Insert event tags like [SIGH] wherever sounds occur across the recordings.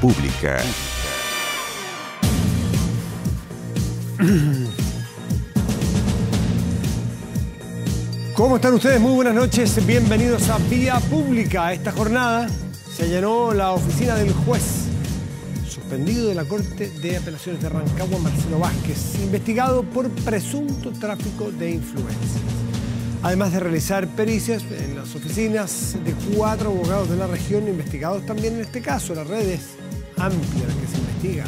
Pública. ¿Cómo están ustedes? Muy buenas noches. Bienvenidos a Vía Pública. Esta jornada se llenó la oficina del juez suspendido de la Corte de Apelaciones de Rancagua, Marcelo Vázquez, investigado por presunto tráfico de influencias además de realizar pericias en las oficinas de cuatro abogados de la región investigados también en este caso. La red es amplia la que se investiga.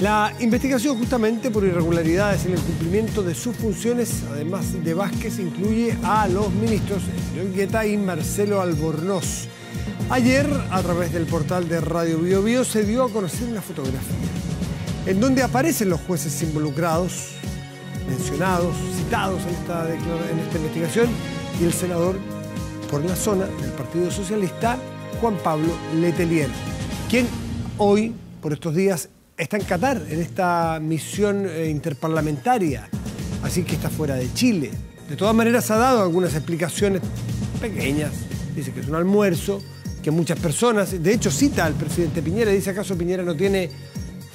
La investigación justamente por irregularidades en el cumplimiento de sus funciones, además de Vázquez, incluye a los ministros León y Marcelo Albornoz. Ayer, a través del portal de Radio Bio, Bio se dio a conocer una fotografía en donde aparecen los jueces involucrados, mencionados, citados en esta, investigación, y el senador por la zona del Partido Socialista, Juan Pablo Letelier, quien hoy, por estos días, está en Qatar, en esta misión eh, interparlamentaria, así que está fuera de Chile. De todas maneras, ha dado algunas explicaciones pequeñas, dice que es un almuerzo, que muchas personas, de hecho cita al presidente Piñera, dice, ¿acaso Piñera no tiene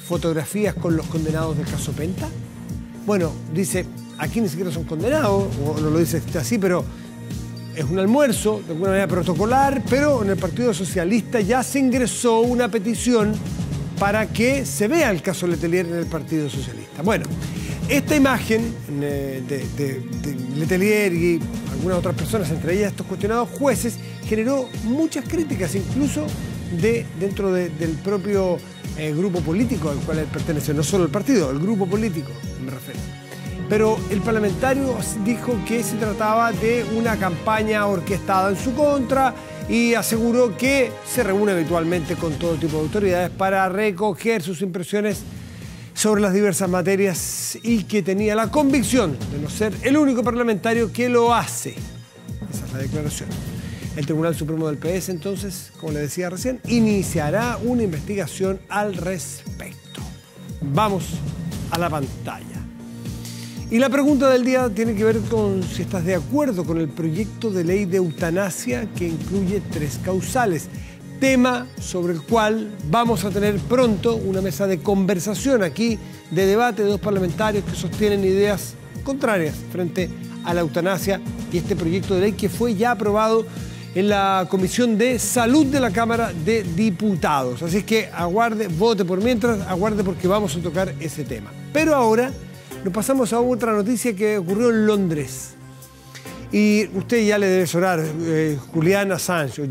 fotografías con los condenados del caso Penta? Bueno, dice, aquí ni siquiera son condenados, o no lo dice este así, pero es un almuerzo, de alguna manera protocolar, pero en el Partido Socialista ya se ingresó una petición para que se vea el caso Letelier en el Partido Socialista. Bueno, esta imagen eh, de, Letelier y algunas otras personas, entre ellas estos cuestionados jueces, generó muchas críticas, incluso de, dentro del propio eh, grupo político al cual él pertenece, no solo el partido, el grupo político me refiero. Pero el parlamentario dijo que se trataba de una campaña orquestada en su contra y aseguró que se reúne habitualmente con todo tipo de autoridades para recoger sus impresiones sobre las diversas materias y que tenía la convicción de no ser el único parlamentario que lo hace. Esa es la declaración. El Tribunal Supremo del PS entonces, como le decía recién, iniciará una investigación al respecto. Vamos a la pantalla. Y la pregunta del día tiene que ver con si estás de acuerdo con el proyecto de ley de eutanasia que incluye tres causales. Tema sobre el cual vamos a tener pronto una mesa de conversación aquí, de debate de dos parlamentarios que sostienen ideas contrarias frente a la eutanasia y este proyecto de ley que fue ya aprobado en la Comisión de Salud de la Cámara de Diputados. Así es que aguarde, vote por mientras, aguarde porque vamos a tocar ese tema. Pero ahora nos pasamos a otra noticia que ocurrió en Londres. Y usted ya le debe sonar, eh, Julian Assange,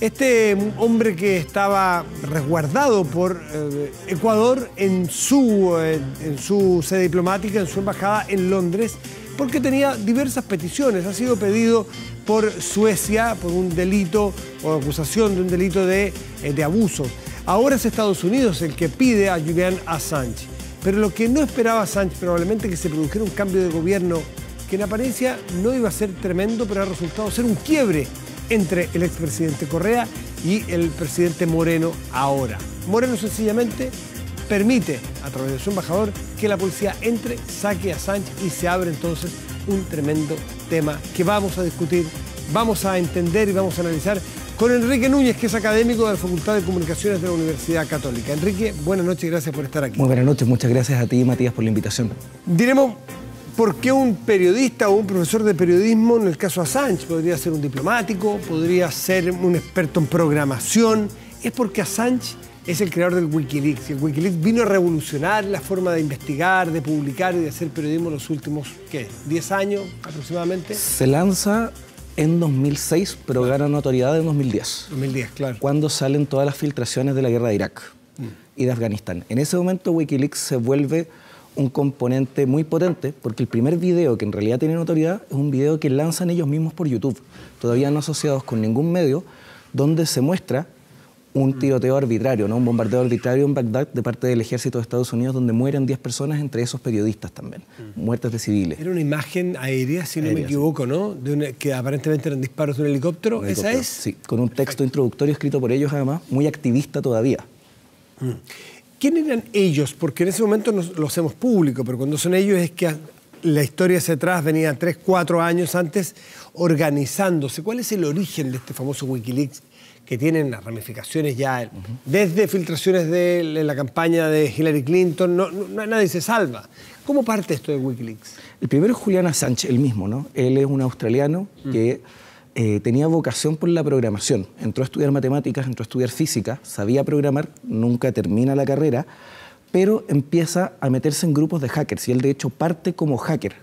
Este mm, hombre que estaba resguardado por eh, Ecuador en su, eh, en su sede diplomática, en su embajada en Londres, porque tenía diversas peticiones. Ha sido pedido por Suecia por un delito o acusación de un delito de, eh, de abuso. Ahora es Estados Unidos el que pide a Julian Assange. Pero lo que no esperaba Sánchez probablemente que se produjera un cambio de gobierno que en apariencia no iba a ser tremendo, pero ha resultado ser un quiebre entre el expresidente Correa y el presidente Moreno ahora. Moreno sencillamente permite, a través de su embajador, que la policía entre, saque a Sánchez y se abre entonces un tremendo tema que vamos a discutir, vamos a entender y vamos a analizar con Enrique Núñez, que es académico de la Facultad de Comunicaciones de la Universidad Católica. Enrique, buenas noches y gracias por estar aquí. Muy buenas noches, muchas gracias a ti, Matías, por la invitación. Diremos, ¿por qué un periodista o un profesor de periodismo, en el caso de Assange, podría ser un diplomático, podría ser un experto en programación? Es porque Assange es el creador del Wikileaks. el Wikileaks vino a revolucionar la forma de investigar, de publicar y de hacer periodismo en los últimos, ¿qué? ¿10 años aproximadamente? Se lanza en 2006, pero gana notoriedad en 2010. 2010, claro. Cuando salen todas las filtraciones de la guerra de Irak mm. y de Afganistán. En ese momento Wikileaks se vuelve un componente muy potente, porque el primer video que en realidad tiene notoriedad es un video que lanzan ellos mismos por YouTube, todavía no asociados con ningún medio, donde se muestra un tiroteo arbitrario, ¿no? un bombardeo arbitrario en Bagdad de parte del ejército de Estados Unidos, donde mueren 10 personas, entre esos periodistas también, mm. muertes de civiles. Era una imagen aérea, si no me equivoco, ¿no? De que aparentemente eran disparos de un helicóptero. ¿esa es? Sí, con un texto introductorio escrito por ellos, además, muy activista todavía. Mm. ¿Quién eran ellos? Porque en ese momento no lo hacemos público, pero cuando son ellos es que la historia hacia atrás venía tres, cuatro años antes organizándose. ¿Cuál es el origen de este famoso Wikileaks que tienen las ramificaciones ya, desde filtraciones de la campaña de Hillary Clinton, no, nadie se salva. ¿Cómo parte esto de Wikileaks? El primero es Julian Assange, el mismo, ¿no? Él es un australiano mm. que eh, tenía vocación por la programación. Entró a estudiar matemáticas, entró a estudiar física, sabía programar, nunca termina la carrera, pero empieza a meterse en grupos de hackers y él de hecho parte como hacker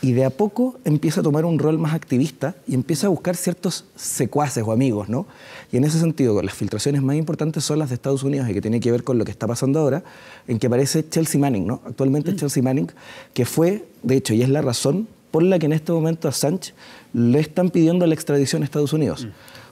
y de a poco empieza a tomar un rol más activista y empieza a buscar ciertos secuaces o amigos, ¿no? Y en ese sentido, las filtraciones más importantes son las de Estados Unidos y que tiene que ver con lo que está pasando ahora, en que aparece Chelsea Manning, ¿no? Actualmente mm. Chelsea Manning, que fue, de hecho, y es la razón por la que en este momento a Sánchez le están pidiendo la extradición a Estados Unidos. Mm.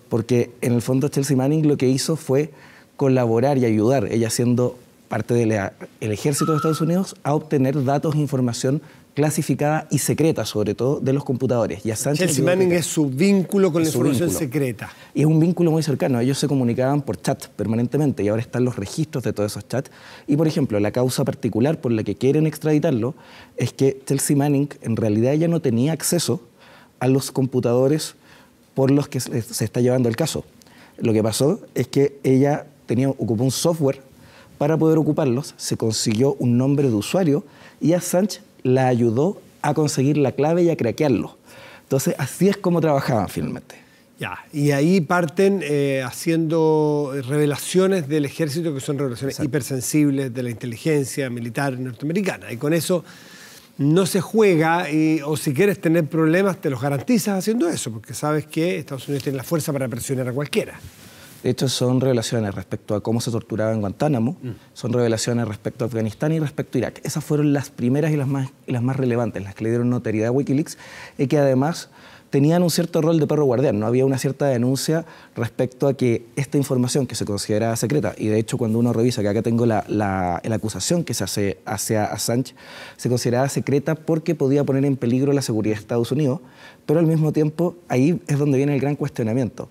Porque en el fondo Chelsea Manning lo que hizo fue colaborar y ayudar, ella siendo parte del ejército de Estados Unidos, a obtener datos e información clasificada y secreta, sobre todo, de los computadores. Y Sánchez Chelsea Manning es su vínculo con la información secreta. Y es un vínculo muy cercano. Ellos se comunicaban por chat permanentemente y ahora están los registros de todos esos chats. Y, por ejemplo, la causa particular por la que quieren extraditarlo es que Chelsea Manning en realidad ya no tenía acceso a los computadores por los que se está llevando el caso. Lo que pasó es que ella tenía, ocupó un software para poder ocuparlos, se consiguió un nombre de usuario y a Sánchez la ayudó a conseguir la clave y a craquearlo. Entonces, así es como trabajaban finalmente. Ya, y ahí parten eh, haciendo revelaciones del ejército, que son revelaciones hipersensibles de la inteligencia militar norteamericana. Y con eso no se juega, o si quieres tener problemas, te los garantizas haciendo eso, porque sabes que Estados Unidos tiene la fuerza para presionar a cualquiera. De hecho, son revelaciones respecto a cómo se torturaba en Guantánamo, mm. son revelaciones respecto a Afganistán y respecto a Irak. Esas fueron las primeras y las más, las más relevantes, las que le dieron notoriedad a Wikileaks y que además tenían un cierto rol de perro guardián, no había una cierta denuncia respecto a que esta información que se consideraba secreta, y de hecho cuando uno revisa, que acá tengo la, la acusación que se hace hacia Assange, se consideraba secreta porque podía poner en peligro la seguridad de Estados Unidos, pero al mismo tiempo ahí es donde viene el gran cuestionamiento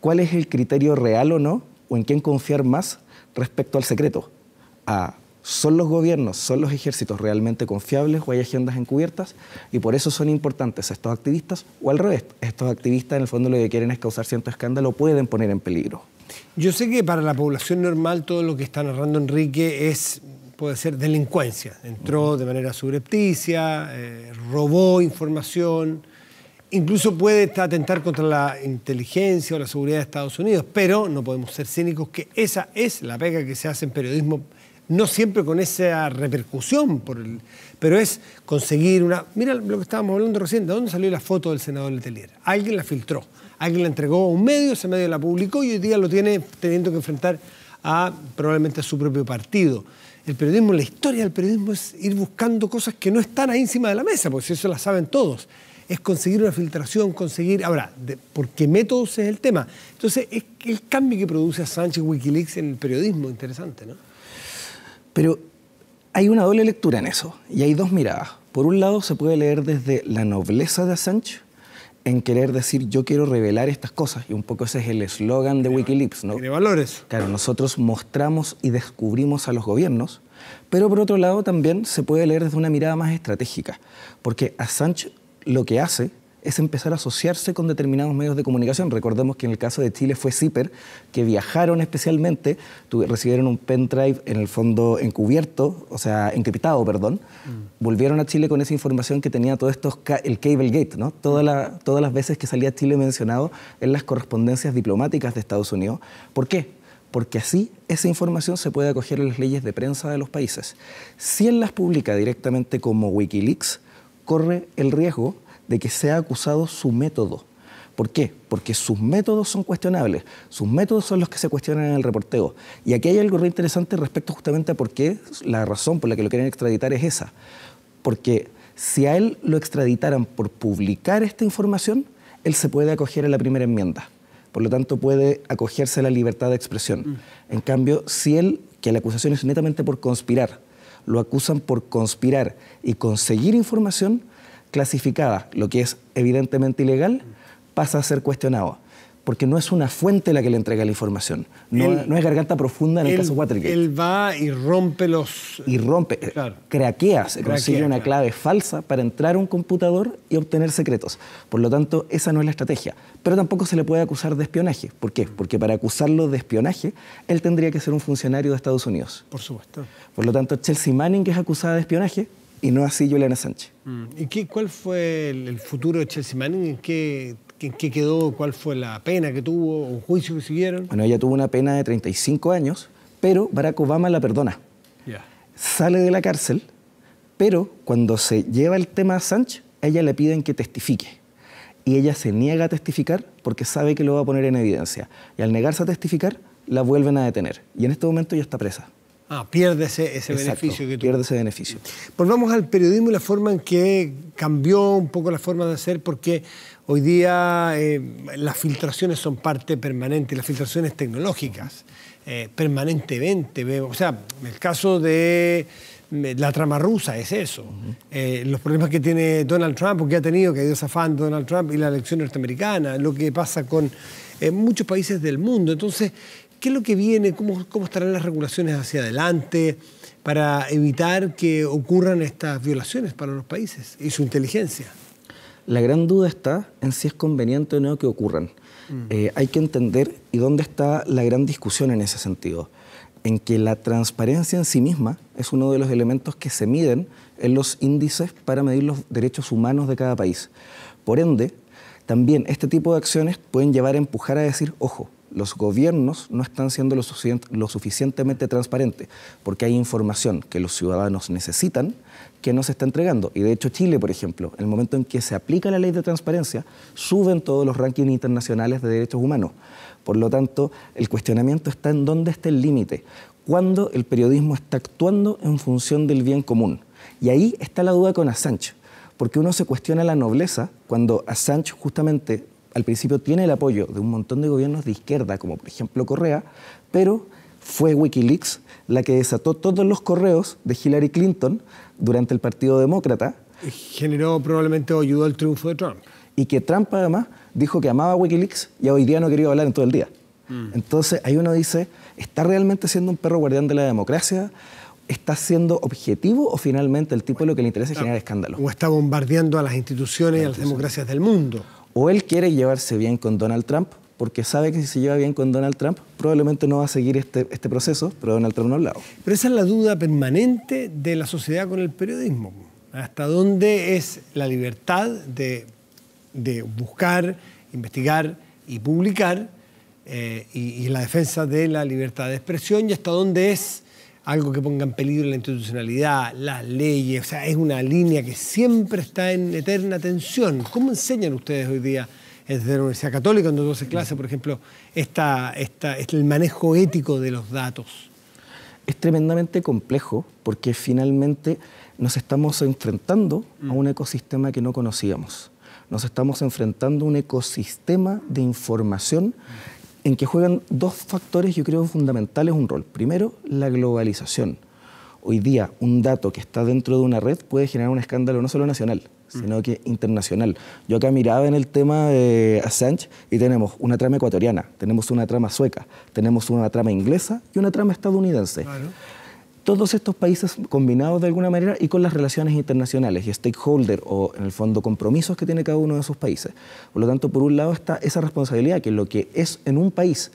cuál es el criterio real o no, o en quién confiar más respecto al secreto. A, ¿Son los gobiernos, son los ejércitos realmente confiables o hay agendas encubiertas? Y por eso son importantes estos activistas, o al revés, estos activistas en el fondo lo que quieren es causar cierto escándalo, pueden poner en peligro. Yo sé que para la población normal todo lo que está narrando Enrique es puede ser delincuencia. Entró de manera subrepticia, eh, robó información, incluso puede atentar contra la inteligencia o la seguridad de Estados Unidos, pero no podemos ser cínicos que esa es la pega que se hace en periodismo, no siempre con esa repercusión, por pero es conseguir una... Mira lo que estábamos hablando recién, ¿de dónde salió la foto del senador Letelier? Alguien la filtró, alguien la entregó a un medio, ese medio la publicó y hoy día lo tiene teniendo que enfrentar a probablemente a su propio partido. El periodismo, la historia del periodismo es ir buscando cosas que no están ahí encima de la mesa, porque eso la saben todos es conseguir una filtración, conseguir, ahora, de, ¿por qué métodos es el tema? Entonces, es el cambio que produce a y Wikileaks en el periodismo, interesante, ¿no? Pero hay una doble lectura en eso, y hay dos miradas. Por un lado, se puede leer desde la nobleza de Assange, en querer decir yo quiero revelar estas cosas. Y un poco ese es el eslogan de Wikileaks, ¿no? Tiene valores. Claro, nosotros mostramos y descubrimos a los gobiernos, pero por otro lado también se puede leer desde una mirada más estratégica, porque Assange lo que hace es empezar a asociarse con determinados medios de comunicación. Recordemos que en el caso de Chile fue CIPER, que viajaron especialmente, recibieron un pendrive en el fondo encubierto, o sea, encriptado, perdón, mm. volvieron a Chile con esa información que tenía todo esto, el Cablegate, ¿no? todas las veces que salía Chile mencionado en las correspondencias diplomáticas de Estados Unidos. ¿Por qué? porque así esa información se puede acoger en las leyes de prensa de los países. Si él las publica directamente como Wikileaks, corre el riesgo de que sea acusado su método. ¿Por qué? Porque sus métodos son cuestionables, sus métodos son los que se cuestionan en el reporteo. Y aquí hay algo re interesante respecto justamente a por qué la razón por la que lo quieren extraditar es esa. Porque si a él lo extraditaran por publicar esta información, él se puede acoger a la primera enmienda. Por lo tanto, puede acogerse a la libertad de expresión. Mm. En cambio, si él, que la acusación es netamente por conspirar, lo acusan por conspirar y conseguir información clasificada, lo que es evidentemente ilegal, pasa a ser cuestionado. Porque no es una fuente la que le entrega la información. No, es garganta profunda en el caso Watergate. Él va y rompe los. Y rompe. Eh, craquea, se consigue una clave falsa para entrar a un computador y obtener secretos. Por lo tanto, esa no es la estrategia pero tampoco se le puede acusar de espionaje. ¿Por qué? Porque para acusarlo de espionaje, él tendría que ser un funcionario de Estados Unidos. Por supuesto. Por lo tanto, Chelsea Manning es acusada de espionaje y no así Juliana Sánchez. Mm, ¿Y cuál fue el futuro de Chelsea Manning? ¿En qué, quedó? ¿Cuál fue la pena que tuvo? ¿Un juicio que siguieron? Bueno, ella tuvo una pena de 35 años, pero Barack Obama la perdona. Sale de la cárcel, pero cuando se lleva el tema a Sánchez, ella le piden que testifique y ella se niega a testificar porque sabe que lo va a poner en evidencia. Y al negarse a testificar, la vuelven a detener. Y en este momento ya está presa. Ah, pierde ese, beneficio que tú... pierde ese beneficio. Volvamos al periodismo y la forma en que cambió un poco la forma de hacer, porque hoy día eh, las filtraciones son parte permanente, las filtraciones tecnológicas, eh, permanentemente. O sea, en el caso de la trama rusa es eso. Eh, los problemas que tiene Donald Trump, o que ha tenido, que ha ido Donald Trump y la elección norteamericana, lo que pasa con eh, muchos países del mundo. Entonces, ¿qué es lo que viene? ¿Cómo, ¿Cómo, estarán las regulaciones hacia adelante para evitar que ocurran estas violaciones para los países y su inteligencia? La gran duda está en si es conveniente o no que ocurran. Mm. Eh, hay que entender y dónde está la gran discusión en ese sentido en que la transparencia en sí misma es uno de los elementos que se miden en los índices para medir los derechos humanos de cada país. Por ende, también este tipo de acciones pueden llevar a empujar a decir, ojo, los gobiernos no están siendo lo, suficientemente transparentes, porque hay información que los ciudadanos necesitan que no se está entregando. Y de hecho Chile, por ejemplo, en el momento en que se aplica la ley de transparencia, suben todos los rankings internacionales de derechos humanos. Por lo tanto, el cuestionamiento está en dónde está el límite, cuándo el periodismo está actuando en función del bien común. Y ahí está la duda con Assange, porque uno se cuestiona la nobleza cuando Assange justamente al principio tiene el apoyo de un montón de gobiernos de izquierda, como por ejemplo Correa, pero fue Wikileaks la que desató todos los correos de Hillary Clinton durante el Partido Demócrata. Generó probablemente o ayudó al triunfo de Trump. Y que Trump además dijo que amaba Wikileaks y hoy día no quería hablar en todo el día. Mm. Entonces ahí uno dice, ¿está realmente siendo un perro guardián de la democracia? ¿Está siendo objetivo o finalmente el tipo de lo que le interesa es generar escándalo? O está bombardeando a las instituciones y a las democracias del mundo o él quiere llevarse bien con Donald Trump, porque sabe que si se lleva bien con Donald Trump, probablemente no va a seguir este, este proceso, pero Donald Trump no ha hablado. Pero esa es la duda permanente de la sociedad con el periodismo. ¿Hasta dónde es la libertad de, buscar, investigar y publicar eh, y, la defensa de la libertad de expresión y hasta dónde es algo que ponga en peligro la institucionalidad, las leyes, o sea, es una línea que siempre está en eterna tensión. ¿Cómo enseñan ustedes hoy día desde la Universidad Católica, donde se clase, por ejemplo, esta, este, el manejo ético de los datos? Es tremendamente complejo porque finalmente nos estamos enfrentando a un mm. ecosistema que no conocíamos. Nos estamos enfrentando a un ecosistema de información en que juegan dos factores, yo creo, fundamentales un rol. Primero, la globalización. Hoy día, un dato que está dentro de una red puede generar un escándalo no solo nacional, sino que internacional. Yo acá miraba en el tema de Assange y tenemos una trama ecuatoriana, tenemos una trama sueca, tenemos una trama inglesa y una trama estadounidense. Claro todos estos países combinados de alguna manera y con las relaciones internacionales y stakeholder o en el fondo compromisos que tiene cada uno de esos países. Por lo tanto, por un lado está esa responsabilidad que lo que es en un país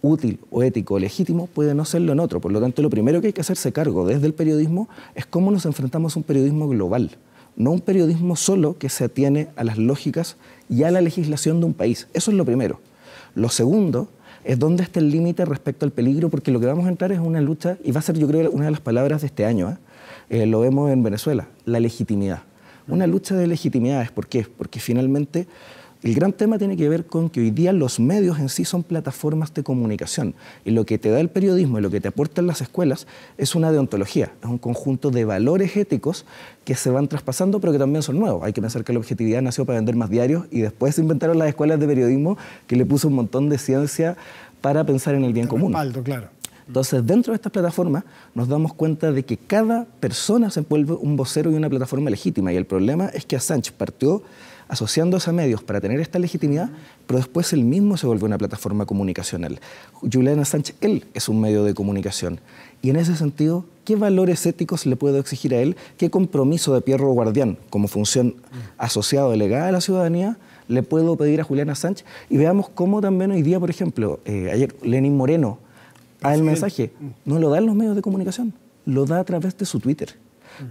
útil o ético o legítimo puede no serlo en otro. Por lo tanto, lo primero que hay que hacerse cargo desde el periodismo es cómo nos enfrentamos a un periodismo global, no un periodismo solo que se atiene a las lógicas y a la legislación de un país. Eso es lo primero. Lo segundo es dónde está el límite respecto al peligro, porque lo que vamos a entrar es una lucha, y va a ser yo creo una de las palabras de este año, ¿ah? eh, lo vemos en Venezuela, la legitimidad. Una lucha de legitimidades, ¿por qué? Porque finalmente el gran tema tiene que ver con que hoy día los medios en sí son plataformas de comunicación y lo que te da el periodismo y lo que te aportan las escuelas es una deontología, es un conjunto de valores éticos que se van traspasando pero que también son nuevos. Hay que pensar que la objetividad nació para vender más diarios y después se inventaron las escuelas de periodismo que le puso un montón de ciencia para pensar en el bien común. claro. Entonces, dentro de estas plataformas nos damos cuenta de que cada persona se vuelve un vocero y una plataforma legítima y el problema es que Assange partió asociándose a medios para tener esta legitimidad, pero después él mismo se volvió una plataforma comunicacional. Juliana Sánchez, él es un medio de comunicación. Y en ese sentido, ¿qué valores éticos le puedo exigir a él? ¿Qué compromiso de Pierro Guardián, como función asociado delegada a la ciudadanía, le puedo pedir a Juliana Sánchez? Y veamos cómo también hoy día, por ejemplo, eh, ayer Lenin Moreno, a el mensaje, no lo da en los medios de comunicación, lo da a través de su Twitter.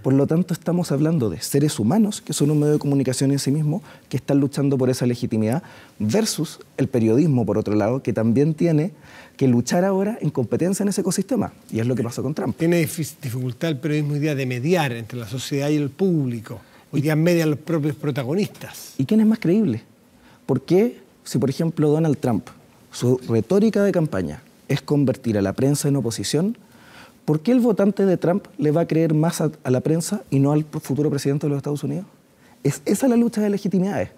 Por lo tanto, estamos hablando de seres humanos, que son un medio de comunicación en sí mismo, que están luchando por esa legitimidad, versus el periodismo, por otro lado, que también tiene que luchar ahora en competencia en ese ecosistema. Y es lo que pasó con Trump. Tiene dificultad el periodismo hoy día de mediar entre la sociedad y el público. Hoy día media los propios protagonistas. ¿Y quién es más creíble? ¿Por qué si, por ejemplo, Donald Trump, su retórica de campaña es convertir a la prensa en oposición, ¿por qué el votante de Trump le va a creer más a, la prensa y no al futuro presidente de los Estados Unidos? Es esa la lucha de legitimidades.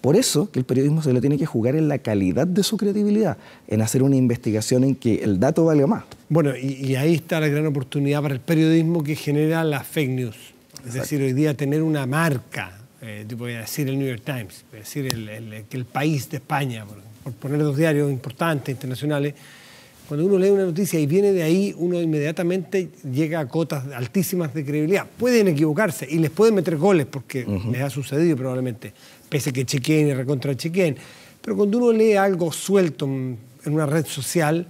Por eso que el periodismo se lo tiene que jugar en la calidad de su credibilidad, en hacer una investigación en que el dato valga más. Bueno, y, ahí está la gran oportunidad para el periodismo que genera la fake news. Es decir, hoy día tener una marca, eh, tipo decir el New York Times, voy decir el, el, país de España, por poner dos diarios importantes internacionales, cuando uno lee una noticia y viene de ahí, uno inmediatamente llega a cotas altísimas de credibilidad. Pueden equivocarse y les pueden meter goles, porque les ha sucedido probablemente, pese que chequeen y chequeen. Pero cuando uno lee algo suelto en una red social,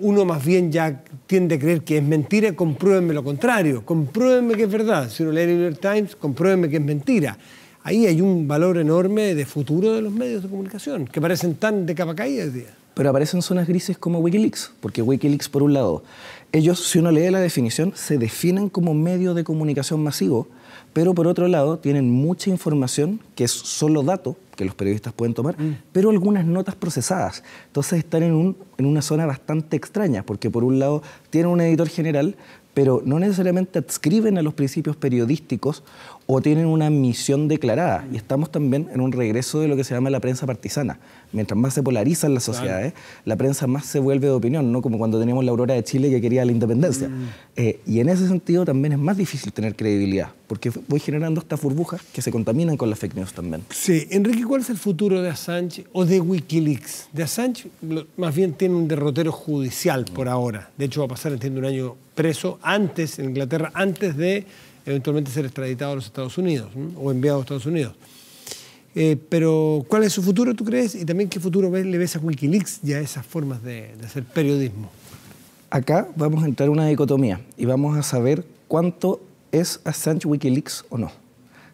uno más bien ya tiende a creer que es mentira, compruébenme lo contrario, compruébenme que es verdad. Si uno lee el New York Times, compruébenme que es mentira. Ahí hay un valor enorme de futuro de los medios de comunicación, que parecen tan de capa caída hoy día pero aparecen zonas grises como Wikileaks, porque Wikileaks, por un lado, ellos, si uno lee la definición, se definen como medio de comunicación masivo, pero por otro lado tienen mucha información que es solo dato que los periodistas pueden tomar, mm. pero algunas notas procesadas. Entonces están en, un, en una zona bastante extraña, porque por un lado tienen un editor general, pero no necesariamente adscriben a los principios periodísticos o tienen una misión declarada. Y mm. estamos también en un regreso de lo que se llama la prensa partisana. Mientras más se polarizan las sociedades, la prensa más se vuelve de opinión, ¿no? como cuando teníamos la aurora de Chile que quería la independencia. Mm. Eh, y en ese sentido también es más difícil tener credibilidad, porque voy generando estas burbujas que se contaminan con las fake news también. Sí, Enrique, ¿cuál es el futuro de Assange o de Wikileaks? De Assange más bien tiene un derrotero judicial por ahora. De hecho, va a pasar, entiendo, un año preso antes en Inglaterra, antes de eventualmente ser extraditado a los Estados Unidos o enviado a Estados Unidos. Eh, pero, ¿cuál es su futuro, tú crees? Y también, ¿qué futuro le ves a Wikileaks y a esas formas de, hacer periodismo? Acá vamos a entrar en una dicotomía y vamos a saber cuánto es Assange Wikileaks o no.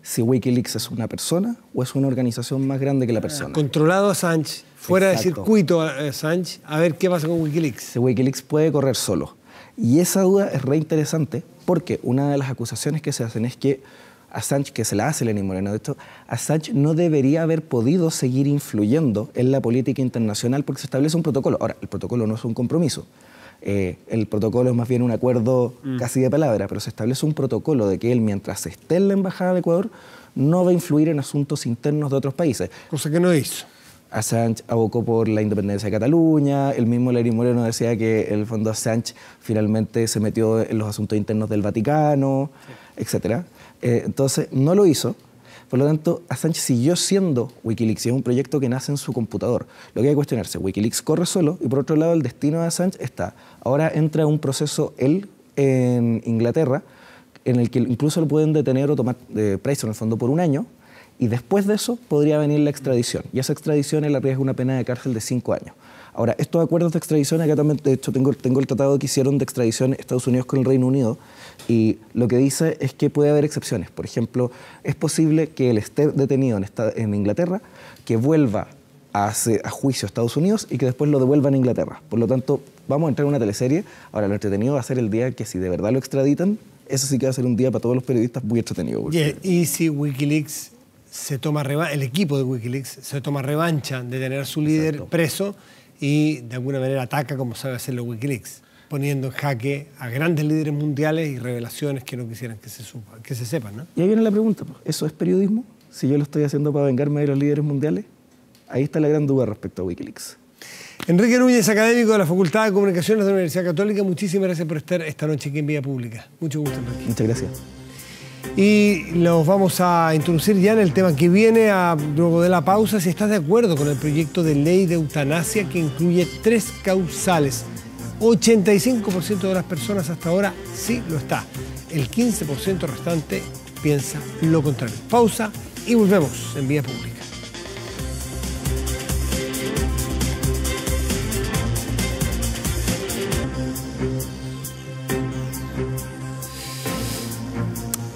Si Wikileaks es una persona o es una organización más grande que la ah, persona. Controlado a Assange, fuera de circuito Assange, a ver qué pasa con Wikileaks. Si Wikileaks puede correr solo. Y esa duda es re interesante porque una de las acusaciones que se hacen es que Assange, que se la hace Lenín Moreno, de esto, Assange no debería haber podido seguir influyendo en la política internacional porque se establece un protocolo. Ahora, el protocolo no es un compromiso. Eh, el protocolo es más bien un acuerdo mm. casi de palabra, pero se establece un protocolo de que él, mientras esté en la Embajada de Ecuador, no va a influir en asuntos internos de otros países. Cosa que no hizo. Assange abocó por la independencia de Cataluña, el mismo Larry Moreno decía que el fondo Assange finalmente se metió en los asuntos internos del Vaticano, etcétera etc. Eh, entonces, no lo hizo. Por lo tanto, Assange siguió siendo Wikileaks y es un proyecto que nace en su computador. Lo que hay que cuestionarse, Wikileaks corre solo y por otro lado el destino de Assange está. Ahora entra un proceso él en Inglaterra en el que incluso lo pueden detener o tomar de eh, preso en el fondo por un año y después de eso podría venir la extradición. Y esa extradición él arriesga una pena de cárcel de cinco años. Ahora, estos acuerdos de extradición, acá también, de hecho, tengo, tengo el tratado que hicieron de extradición Estados Unidos con el Reino Unido, y lo que dice es que puede haber excepciones. Por ejemplo, es posible que él esté detenido en, esta, en Inglaterra, que vuelva a, a, juicio a Estados Unidos y que después lo devuelvan en Inglaterra. Por lo tanto, vamos a entrar en una teleserie. Ahora, lo entretenido va a ser el día que si de verdad lo extraditan, eso sí que va a ser un día para todos los periodistas muy entretenido. y si Wikileaks se toma el equipo de Wikileaks se toma revancha de tener a su líder preso y de alguna manera ataca como sabe hacerlo Wikileaks, poniendo en jaque a grandes líderes mundiales y revelaciones que no quisieran que se, supa, que sepan. Y ahí viene la pregunta, ¿eso es periodismo? Si yo lo estoy haciendo para vengarme de los líderes mundiales, ahí está la gran duda respecto a Wikileaks. Enrique Núñez, académico de la Facultad de Comunicaciones de la Universidad Católica, muchísimas gracias por estar esta noche aquí en Vía Pública. Mucho gusto, Enrique. Muchas gracias y nos vamos a introducir ya en el tema que viene a, luego de la pausa, si estás de acuerdo con el proyecto de ley de eutanasia que incluye tres causales. 85% de las personas hasta ahora sí lo está. El 15% restante piensa lo contrario. Pausa y volvemos en Vía Pública.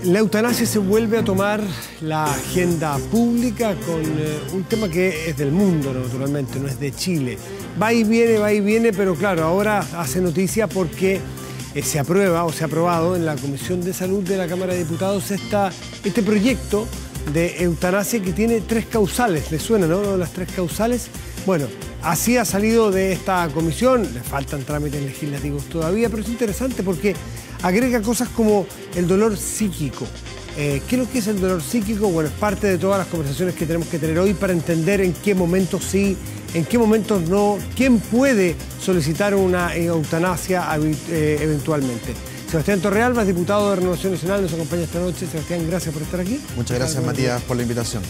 La eutanasia se vuelve a tomar la agenda pública con eh, un tema que es del mundo, naturalmente, no es de Chile. Va y viene, va y viene, pero claro, ahora hace noticia porque eh, se aprueba o se ha aprobado en la Comisión de Salud de la Cámara de Diputados este proyecto de eutanasia que tiene tres causales. ¿Le suena, no? Las tres causales. Bueno, Así ha salido de esta comisión, le faltan trámites legislativos todavía, pero es interesante porque agrega cosas como el dolor psíquico. Eh, ¿Qué es lo que es el dolor psíquico? Bueno, es parte de todas las conversaciones que tenemos que tener hoy para entender en qué momentos sí, en qué momentos no, quién puede solicitar una eh, eutanasia eh, eventualmente. Sebastián Torrealba, diputado de Renovación Nacional, nos acompaña esta noche. Sebastián, gracias por estar aquí. Muchas gracias, Matías, por la invitación.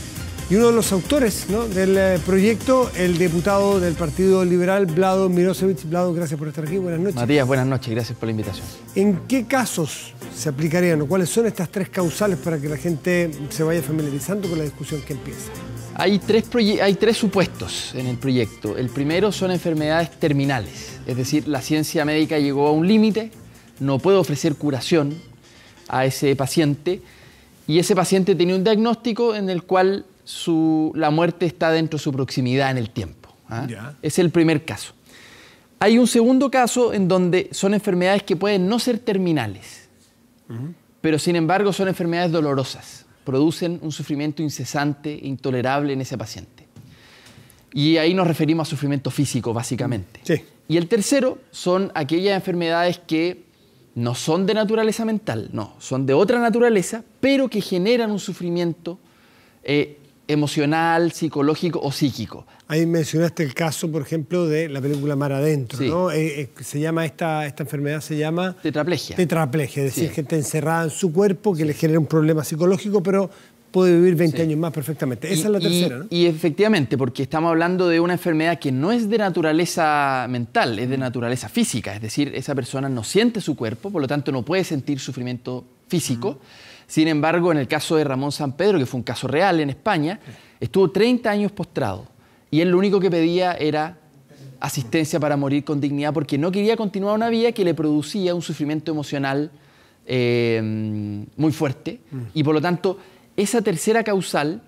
Y uno de los autores del eh, proyecto, el diputado del Partido Liberal, Vlado Mirosevich. Vlado, gracias por estar aquí. Buenas noches. Matías, buenas noches. Gracias por la invitación. ¿En qué casos se aplicarían o cuáles son estas tres causales para que la gente se vaya familiarizando con la discusión que empieza? Hay tres, hay tres supuestos en el proyecto. El primero son enfermedades terminales, es decir, la ciencia médica llegó a un límite, no puede ofrecer curación a ese paciente y ese paciente tenía un diagnóstico en el cual su, la muerte está dentro de su proximidad en el tiempo. ¿ah? Es el primer caso. Hay un segundo caso en donde son enfermedades que pueden no ser terminales, pero sin embargo son enfermedades dolorosas, producen un sufrimiento incesante e intolerable en ese paciente. Y ahí nos referimos a sufrimiento físico, básicamente. Y el tercero son aquellas enfermedades que no son de naturaleza mental, no, son de otra naturaleza, pero que generan un sufrimiento eh, emocional, psicológico o psíquico. Ahí mencionaste el caso, por ejemplo, de la película Mar Adentro, eh, eh, se llama esta, esta enfermedad se llama... Tetraplegia. Tetraplegia, es decir, gente encerrada en su cuerpo que le genera un problema psicológico, pero puede vivir 20 años más perfectamente. Esa es la tercera, y, ¿no? Y efectivamente, porque estamos hablando de una enfermedad que no es de naturaleza mental, es de mm. naturaleza física, es decir, esa persona no siente su cuerpo, por lo tanto no puede sentir sufrimiento físico. Mm. Sin embargo, en el caso de Ramón San Pedro, que fue un caso real en España, estuvo 30 años postrado y él lo único que pedía era asistencia para morir con dignidad porque no quería continuar una vida que le producía un sufrimiento emocional eh, muy fuerte mm. y por lo tanto esa tercera causal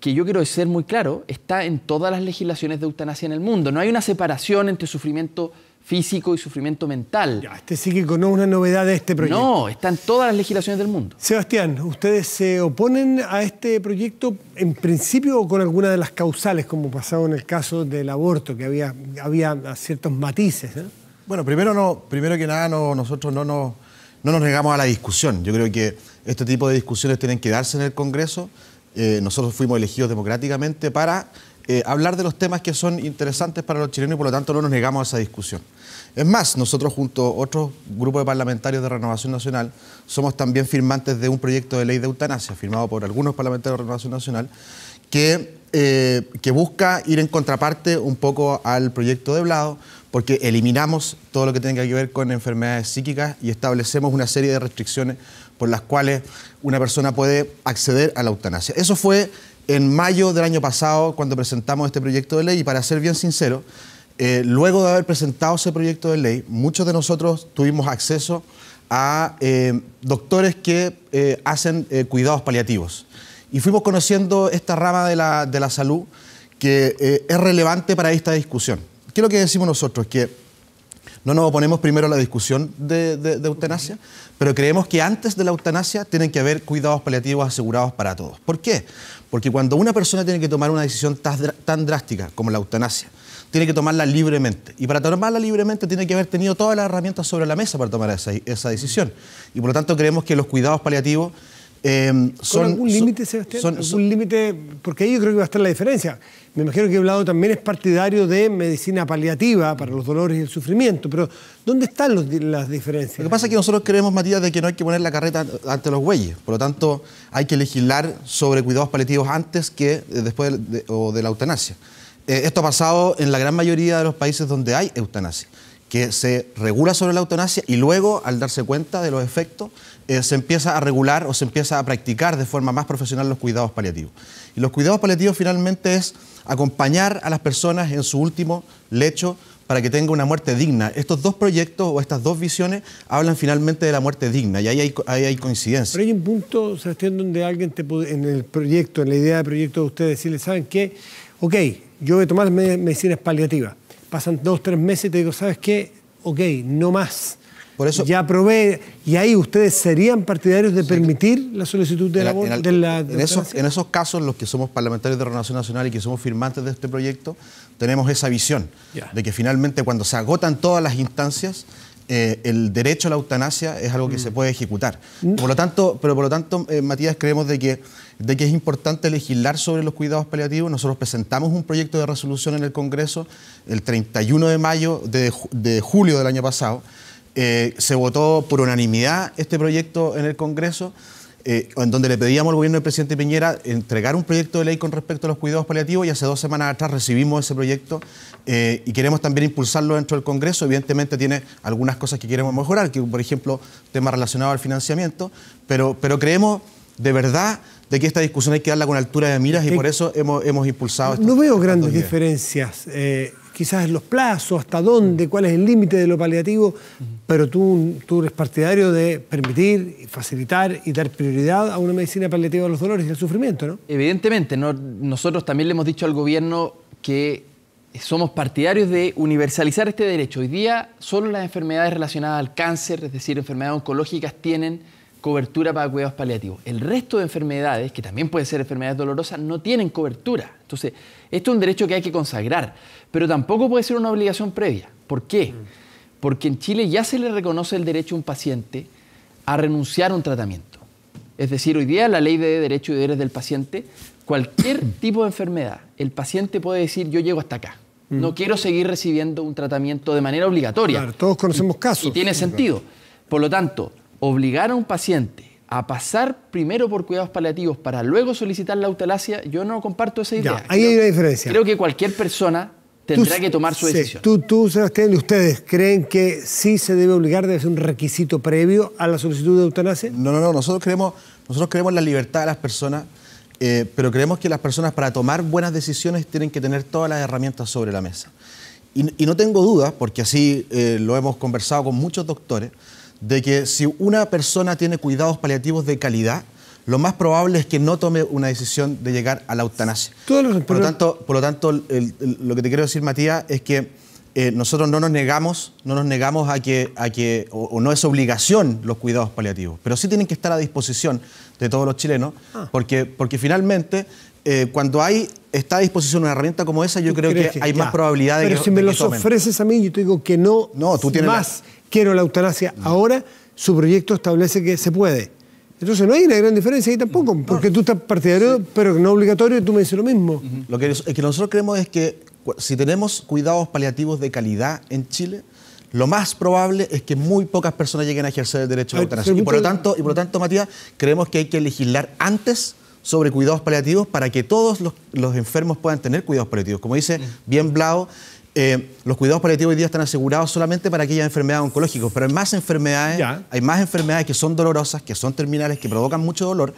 que yo quiero ser muy claro, está en todas las legislaciones de eutanasia en el mundo. No hay una separación entre sufrimiento físico y sufrimiento mental. este psíquico no es una novedad de este proyecto. No, está en todas las legislaciones del mundo. Sebastián, ¿ustedes se oponen a este proyecto en principio o con alguna de las causales, como pasado en el caso del aborto, que había, había ciertos matices? Eh? Bueno, primero, no, primero que nada, no, nosotros no nos, no nos negamos a la discusión. Yo creo que este tipo de discusiones tienen que darse en el Congreso. Eh, nosotros fuimos elegidos democráticamente para eh, hablar de los temas que son interesantes para los chilenos y por lo tanto no nos negamos a esa discusión. Es más, nosotros junto a otro grupo de parlamentarios de Renovación Nacional somos también firmantes de un proyecto de ley de eutanasia firmado por algunos parlamentarios de Renovación Nacional que, eh, que busca ir en contraparte un poco al proyecto de Blado porque eliminamos todo lo que tenga que ver con enfermedades psíquicas y establecemos una serie de restricciones por las cuales una persona puede acceder a la eutanasia. Eso fue en mayo del año pasado cuando presentamos este proyecto de ley y para ser bien sincero, eh, luego de haber presentado ese proyecto de ley, muchos de nosotros tuvimos acceso a eh, doctores que eh, hacen cuidados paliativos. Y fuimos conociendo esta rama de la, salud que es relevante para esta discusión. ¿Qué es lo que decimos nosotros? Que no nos oponemos primero a la discusión de, de, de eutanasia, pero creemos que antes de la eutanasia tienen que haber cuidados paliativos asegurados para todos. ¿Por qué? Porque cuando una persona tiene que tomar una decisión tan drástica como la eutanasia, tiene que tomarla libremente. Y para tomarla libremente tiene que haber tenido todas las herramientas sobre la mesa para tomar esa, decisión. Y por lo tanto creemos que los cuidados paliativos Em, son, algún límite, Sebastián? Son, límite? Porque ahí yo creo que va a estar la diferencia. Me imagino que Blado también es partidario de medicina paliativa para los dolores y el sufrimiento, pero ¿dónde están las diferencias? Lo que pasa es que nosotros creemos, Matías, de que no hay que poner la carreta ante los bueyes. Por lo tanto, hay que legislar sobre cuidados paliativos antes que eh, después de, o de la eutanasia. Eh, esto ha pasado en la gran mayoría de los países donde hay eutanasia que se regula sobre la eutanasia y luego, al darse cuenta de los efectos, eh, se empieza a regular o se empieza a practicar de forma más profesional los cuidados paliativos. Y los cuidados paliativos finalmente es acompañar a las personas en su último lecho para que tenga una muerte digna. Estos dos proyectos o estas dos visiones hablan finalmente de la muerte digna y ahí hay, coincidencia. Pero hay un punto, Sebastián, donde alguien te en el proyecto, en la idea de proyecto de ustedes, decirle, ¿saben qué? Ok, yo voy a tomar medicinas paliativas. Pasan dos, tres meses y te digo, ¿sabes qué? Ok, no más eso, ya aprobé y ahí ustedes serían partidarios de permitir la solicitud de, la en, esos, casos, los que somos parlamentarios de Renovación Nacional y que somos firmantes de este proyecto, tenemos esa visión de que finalmente cuando se agotan todas las instancias, eh, el derecho a la eutanasia es algo que mm. se puede ejecutar. Mm. Por lo tanto, pero por lo tanto, eh, Matías, creemos de que, de que es importante legislar sobre los cuidados paliativos. Nosotros presentamos un proyecto de resolución en el Congreso el 31 de mayo de, de julio del año pasado eh, se votó por unanimidad este proyecto en el Congreso, eh, en donde le pedíamos al gobierno del presidente Piñera entregar un proyecto de ley con respecto a los cuidados paliativos y hace dos semanas atrás recibimos ese proyecto eh, y queremos también impulsarlo dentro del Congreso. Evidentemente tiene algunas cosas que queremos mejorar, que por ejemplo temas relacionados al financiamiento, pero, pero creemos de verdad de que esta discusión hay que darla con altura de miras y por eso hemos, hemos impulsado... No veo grandes diferencias quizás los plazos, hasta dónde, cuál es el límite de lo paliativo, pero tú, tú eres partidario de permitir, facilitar y dar prioridad a una medicina paliativa de los dolores y al sufrimiento, ¿no? Evidentemente, nosotros también le hemos dicho al gobierno que somos partidarios de universalizar este derecho. Hoy día solo las enfermedades relacionadas al cáncer, es decir, enfermedades oncológicas, tienen cobertura para cuidados paliativos. El resto de enfermedades, que también pueden ser enfermedades dolorosas, no tienen cobertura. Entonces, esto es un derecho que hay que consagrar pero tampoco puede ser una obligación previa. ¿Por qué? Mm. Porque en Chile ya se le reconoce el derecho a un paciente a renunciar a un tratamiento. Es decir, hoy día la ley de derechos y deberes del paciente, cualquier [COUGHS] tipo de enfermedad, el paciente puede decir yo llego hasta acá. Mm. No quiero seguir recibiendo un tratamiento de manera obligatoria. Claro, todos conocemos casos. Y, tiene sentido. Por lo tanto, obligar a un paciente a pasar primero por cuidados paliativos para luego solicitar la eutanasia, yo no comparto esa idea. Ya, ahí hay una diferencia. Creo que cualquier persona tendrá que tomar su decisión. Tú, Sebastián, ustedes creen que sí se debe obligar, de un requisito previo a la solicitud de eutanasia? No, no, no. Nosotros creemos, nosotros creemos la libertad de las personas, eh, pero creemos que las personas para tomar buenas decisiones tienen que tener todas las herramientas sobre la mesa. Y, no tengo dudas, porque así eh, lo hemos conversado con muchos doctores, de que si una persona tiene cuidados paliativos de calidad, lo más probable es que no tome una decisión de llegar a la eutanasia. por, lo tanto, por lo tanto, lo que te quiero decir, Matías, es que eh, nosotros no nos negamos, no nos negamos a que, a que o, no es obligación los cuidados paliativos, pero sí tienen que estar a disposición de todos los chilenos, ah. porque, porque finalmente eh, cuando hay está a disposición una herramienta como esa, yo creo que, hay más probabilidad de que Pero si me los ofreces a mí, yo te digo que no, no tú tienes más quiero la eutanasia mm. ahora, su proyecto establece que se puede. Entonces no hay una gran diferencia ahí tampoco, porque tú estás partidario, pero no obligatorio, y tú me dices lo mismo. Lo que, nosotros creemos es que si tenemos cuidados paliativos de calidad en Chile, lo más probable es que muy pocas personas lleguen a ejercer el derecho a la Y por, lo tanto, y por lo tanto, Matías, creemos que hay que legislar antes sobre cuidados paliativos para que todos los, los enfermos puedan tener cuidados paliativos. Como dice bien Blau, eh, los cuidados paliativos hoy día están asegurados solamente para aquellas enfermedades oncológicas, pero hay más enfermedades, hay más enfermedades que son dolorosas, que son terminales, que provocan mucho dolor,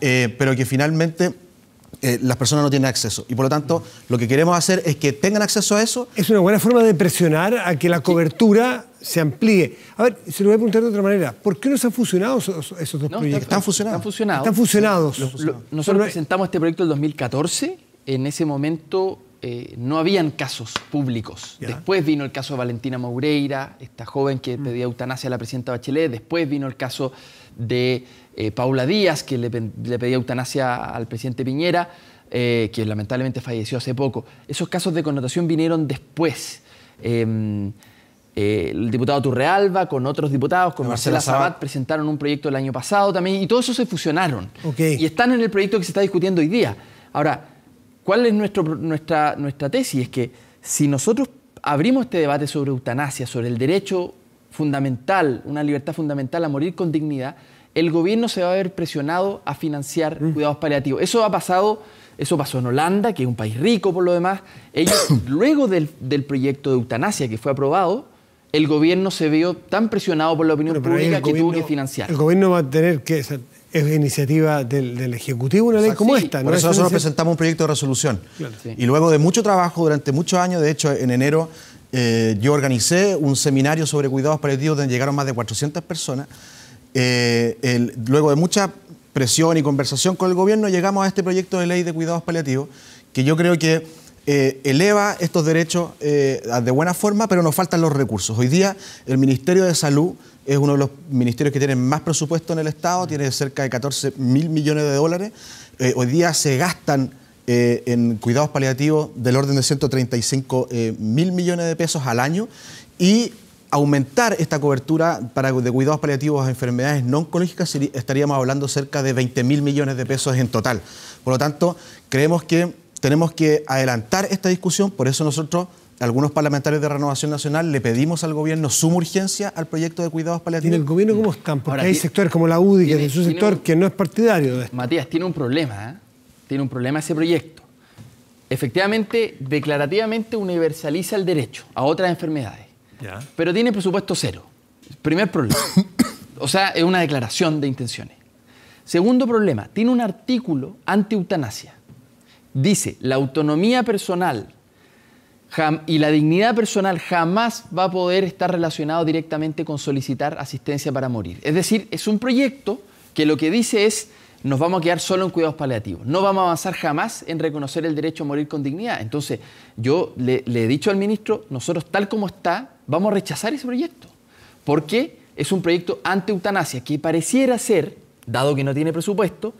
eh, pero que finalmente eh, las personas no tienen acceso. Y por lo tanto, lo que queremos hacer es que tengan acceso a eso. Es una buena forma de presionar a que la cobertura se amplíe. A ver, se lo voy a preguntar de otra manera. ¿Por qué no se han fusionado esos, dos proyectos? Están fusionados. Están fusionados. nosotros presentamos este proyecto en 2014. En ese momento eh, no habían casos públicos. Después vino el caso de Valentina moreira esta joven que mm. pedía eutanasia a la presidenta Bachelet. Después vino el caso de eh, Paula Díaz, que le, pedía eutanasia al presidente Piñera, eh, que lamentablemente falleció hace poco. Esos casos de connotación vinieron después. Em, el diputado Turrealba, con otros diputados, con Marcela, Sabat, presentaron un proyecto el año pasado también, y todos esos se fusionaron. Y están en el proyecto que se está discutiendo hoy día. Ahora, ¿Cuál es nuestro, nuestra, tesis? Es que si nosotros abrimos este debate sobre eutanasia, sobre el derecho fundamental, una libertad fundamental a morir con dignidad, el gobierno se va a ver presionado a financiar mm. cuidados paliativos. Eso ha pasado, eso pasó en Holanda, que es un país rico por lo demás. Ellos, [COUGHS] luego del, proyecto de eutanasia que fue aprobado, el gobierno se vio tan presionado por la opinión pública que tuvo que financiar. El gobierno va a tener que, es iniciativa del, Ejecutivo una ley como esta. Por eso nosotros presentamos un proyecto de resolución. Y luego de mucho trabajo durante muchos años, de hecho en enero eh, yo organicé un seminario sobre cuidados paliativos donde llegaron más de 400 personas. Eh, luego de mucha presión y conversación con el gobierno llegamos a este proyecto de ley de cuidados paliativos que yo creo que eh, eleva estos derechos eh, de buena forma, pero nos faltan los recursos. Hoy día el Ministerio de Salud es uno de los ministerios que tiene más presupuesto en el Estado, tiene cerca de 14 mil millones de dólares. Eh, hoy día se gastan en cuidados paliativos del orden de 135 mil millones de pesos al año y aumentar esta cobertura para de cuidados paliativos a enfermedades no oncológicas estaríamos hablando cerca de 20 mil millones de pesos en total. Por lo tanto, creemos que tenemos que adelantar esta discusión, por eso nosotros, algunos parlamentarios de Renovación Nacional, le pedimos al gobierno suma urgencia al proyecto de cuidados paliativos. ¿En el gobierno cómo están? Porque hay sectores como la UDI, que es su sector, que no es partidario de esto. Matías, tiene un problema, ¿eh? tiene un problema ese proyecto. Efectivamente, declarativamente universaliza el derecho a otras enfermedades, pero tiene presupuesto cero. Primer problema. o sea, es una declaración de intenciones. Segundo problema, tiene un artículo anti-eutanasia dice, la autonomía personal y la dignidad personal jamás va a poder estar relacionado directamente con solicitar asistencia para morir. Es decir, es un proyecto que lo que dice es, nos vamos a quedar solo en cuidados paliativos. No vamos a avanzar jamás en reconocer el derecho a morir con dignidad. Entonces, yo le, he dicho al ministro, nosotros tal como está, vamos a rechazar ese proyecto. Porque es un proyecto ante eutanasia que pareciera ser, dado que no tiene presupuesto,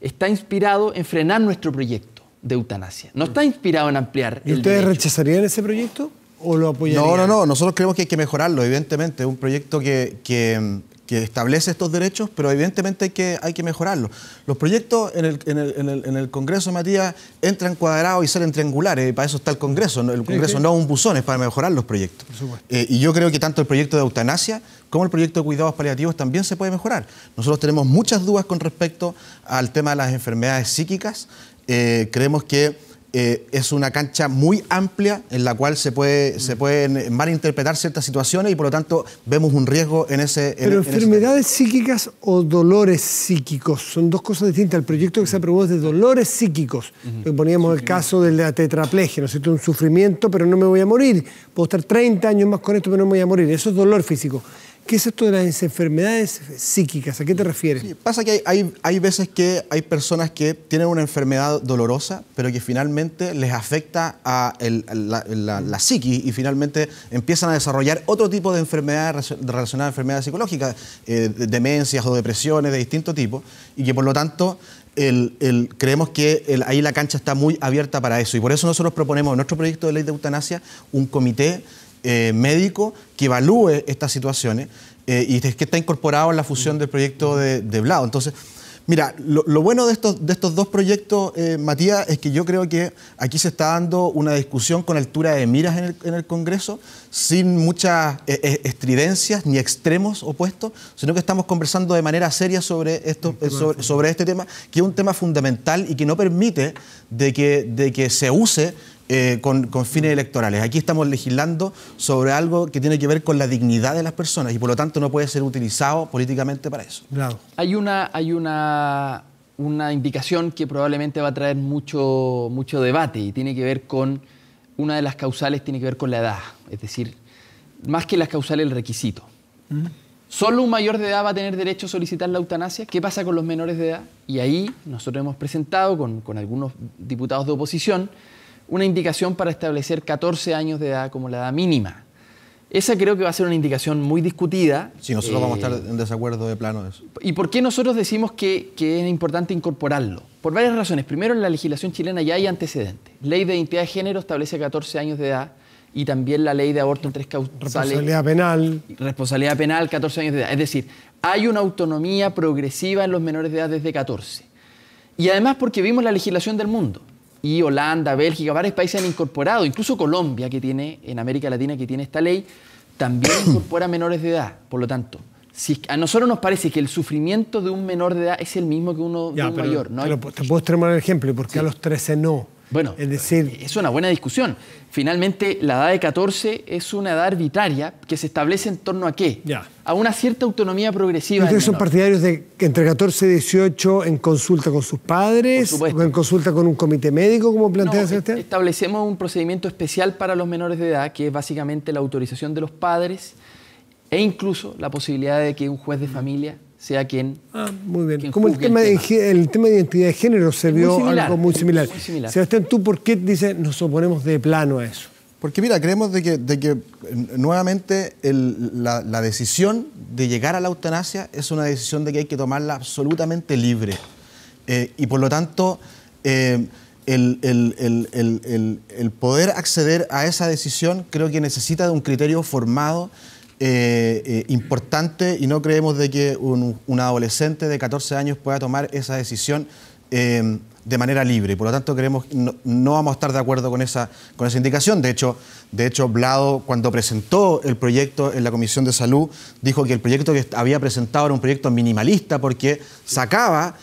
está inspirado en frenar nuestro proyecto de eutanasia. No está inspirado en ampliar. ¿Y ustedes rechazarían ese proyecto o lo apoyarían? No, no, no. Nosotros creemos que hay que mejorarlo, evidentemente. Es un proyecto que, establece estos derechos, pero evidentemente hay que, hay que mejorarlo. Los proyectos en el, en el, en Congreso, Matías, entran cuadrados y salen triangulares. Y para eso está el Congreso. El Congreso no es un buzón, es para mejorar los proyectos. Eh, y yo creo que tanto el proyecto de eutanasia como el proyecto de cuidados paliativos también se puede mejorar. Nosotros tenemos muchas dudas con respecto al tema de las enfermedades psíquicas, eh, creemos que eh, es una cancha muy amplia en la cual se, puede, se mm. pueden eh, malinterpretar ciertas situaciones y por lo tanto vemos un riesgo en ese... Pero enfermedades psíquicas o dolores psíquicos son dos cosas distintas. El proyecto que se aprobó es de dolores psíquicos. Poníamos el caso de la tetraplegia, ¿no Un sufrimiento, pero no me voy a morir. Puedo estar 30 años más con esto, pero no me voy a morir. Eso es dolor físico. ¿Qué es esto de las enfermedades psíquicas? ¿A qué te refieres? pasa que hay, hay, veces que hay personas que tienen una enfermedad dolorosa, pero que finalmente les afecta a la, la, psiqui y finalmente empiezan a desarrollar otro tipo de enfermedades relacionadas a enfermedades psicológicas, eh, demencias o depresiones de distinto tipo, y que por lo tanto creemos que ahí la cancha está muy abierta para eso. Y por eso nosotros proponemos en nuestro proyecto de ley de eutanasia un comité eh, médico que evalúe estas situaciones eh, y que está incorporado en la fusión del proyecto de, de Entonces, mira, lo, bueno de estos, de estos dos proyectos, eh, Matías, es que yo creo que aquí se está dando una discusión con altura de miras en el, Congreso, sin muchas estridencias ni extremos opuestos, sino que estamos conversando de manera seria sobre, este tema, que es un tema fundamental y que no permite de que, de que se use eh, con, fines electorales. Aquí estamos legislando sobre algo que tiene que ver con la dignidad de las personas y por lo tanto no puede ser utilizado políticamente para eso. Hay una, hay una, indicación que probablemente va a traer mucho, mucho debate y tiene que ver con, una de las causales tiene que ver con la edad, es decir, más que las causales el requisito. ¿Solo un mayor de edad va a tener derecho a solicitar la eutanasia? ¿Qué pasa con los menores de edad? Y ahí nosotros hemos presentado con, con algunos diputados de oposición una indicación para establecer 14 años de edad como la edad mínima. Esa creo que va a ser una indicación muy discutida. Si nosotros vamos a estar eh, en desacuerdo de plano eso. ¿Y por qué nosotros decimos que, es importante incorporarlo? Por varias razones. Primero, en la legislación chilena ya hay antecedentes. Ley de identidad de género establece 14 años de edad y también la ley de aborto en tres causales. Responsabilidad penal. Responsabilidad penal, 14 años de edad. Es decir, hay una autonomía progresiva en los menores de edad desde 14. Y además porque vimos la legislación del mundo y Holanda, Bélgica, varios países han incorporado, incluso Colombia, que tiene en América Latina, que tiene esta ley, también [COUGHS] incorpora menores de edad. Por lo tanto, a nosotros nos parece que el sufrimiento de un menor de edad es el mismo que uno de un mayor. Pero pues, te puedo extremar el ejemplo, porque a los 13 no? Bueno, es decir, es una buena discusión. Finalmente, la edad de 14 es una edad arbitraria que se establece en torno a qué? A una cierta autonomía progresiva. ¿Ustedes son partidarios de que entre 14 y 18 en consulta con sus padres? o en consulta con un comité médico, como plantea usted. Establecemos un procedimiento especial para los menores de edad, que es básicamente la autorización de los padres e incluso la posibilidad de que un juez de familia sea quien. Ah, muy bien. Como el tema, De, identidad de género se vio algo muy similar. muy similar. Sebastián, ¿tú por qué dices nos oponemos de plano a eso? Porque mira, creemos de que, de que nuevamente la, decisión de llegar a la eutanasia es una decisión de que hay que tomarla absolutamente libre. Eh, y por lo tanto, eh, el, el, el poder acceder a esa decisión creo que necesita de un criterio formado eh, eh, importante y no creemos de que un, adolescente de 14 años pueda tomar esa decisión eh, de manera libre. Por lo tanto, creemos no, vamos a estar de acuerdo con esa, con esa indicación. De hecho, de hecho, Blado, cuando presentó el proyecto en la Comisión de Salud, dijo que el proyecto que había presentado era un proyecto minimalista porque sacaba